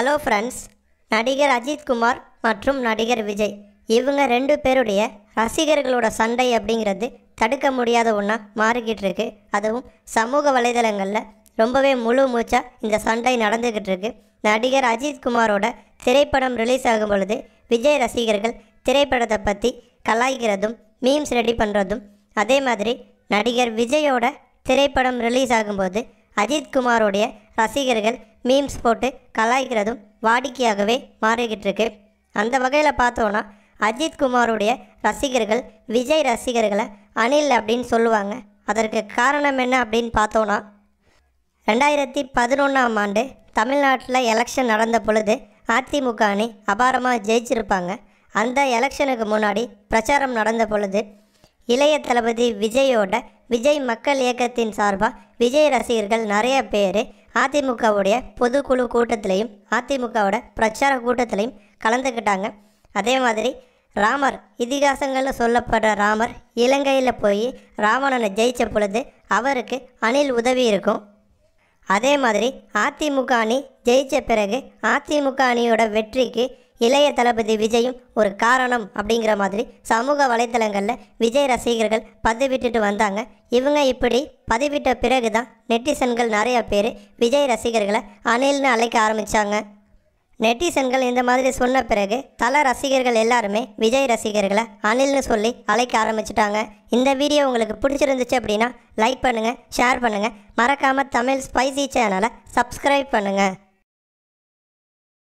hello friends நடிகர் அஜித்குமார் மற்றும் நடிகர் விஜய் இவங்க ரெண்டு பேருடைய ரசிகர்களோட சண்டை அப்படிங்கிறது தடுக்க முடியாத ஒன்றா மாறிக்கிட்டு இருக்கு அதுவும் சமூக வலைதளங்களில் ரொம்பவே முழு மூச்சாக இந்த சண்டை நடந்துக்கிட்டு இருக்கு நடிகர் அஜித்குமாரோட திரைப்படம் ரிலீஸ் ஆகும் பொழுது விஜய் ரசிகர்கள் திரைப்படத்தை பற்றி கலாய்க்கிறதும் மீம்ஸ் ரெடி பண்ணுறதும் அதே மாதிரி நடிகர் விஜயோட திரைப்படம் ரிலீஸ் ஆகும்போது அஜித்குமாரோடைய ரசிகர்கள் மீம்ஸ் போட்டு கலாய்க்கிறதும் வாடிக்கையாகவே மாறிக்கிட்டு இருக்கு அந்த வகையில் பார்த்தோன்னா அஜித் குமாருடைய ரசிகர்கள் விஜய் ரசிகர்களை அனில் அப்படின்னு சொல்லுவாங்க அதற்கு காரணம் என்ன அப்படின்னு பார்த்தோன்னா ரெண்டாயிரத்தி பதினொன்றாம் ஆண்டு தமிழ்நாட்டில் எலெக்ஷன் நடந்த பொழுது அதிமுக அணி அபாரமாக ஜெயிச்சிருப்பாங்க அந்த எலெக்ஷனுக்கு முன்னாடி பிரச்சாரம் நடந்த பொழுது இளைய தளபதி விஜயோட விஜய் மக்கள் இயக்கத்தின் சார்பாக விஜய் ரசிகர்கள் நிறைய பேர் அதிமுகவுடைய பொதுக்குழு கூட்டத்திலையும் அதிமுகவோட பிரச்சார கூட்டத்திலையும் கலந்துக்கிட்டாங்க அதே மாதிரி ராமர் இதிகாசங்களில் சொல்லப்படுற ராமர் இலங்கையில் போய் ராவணனை ஜெயித்த பொழுது அவருக்கு அணில் உதவி இருக்கும் அதே மாதிரி அதிமுக அணி ஜெயித்த பிறகு அதிமுக அணியோட வெற்றிக்கு இளைய தளபதி விஜயும் ஒரு காரணம் அப்படிங்கிற மாதிரி சமூக வலைத்தளங்களில் விஜய் ரசிகர்கள் பதிவிட்டுட்டு வந்தாங்க இவங்க இப்படி பதிவிட்ட பிறகு தான் நெட்டிசன்கள் நிறைய பேர் விஜய் ரசிகர்களை அணில்னு அழைக்க ஆரம்பித்தாங்க நெட்டிசன்கள் இந்த மாதிரி சொன்ன பிறகு தல ரசிகர்கள் எல்லாருமே விஜய் ரசிகர்களை அணில்னு சொல்லி அழைக்க ஆரம்பிச்சிட்டாங்க இந்த வீடியோ உங்களுக்கு பிடிச்சிருந்துச்சு அப்படின்னா லைக் பண்ணுங்கள் ஷேர் பண்ணுங்கள் மறக்காமல் தமிழ் ஸ்பைசி சேனலை சப்ஸ்கிரைப் பண்ணுங்கள்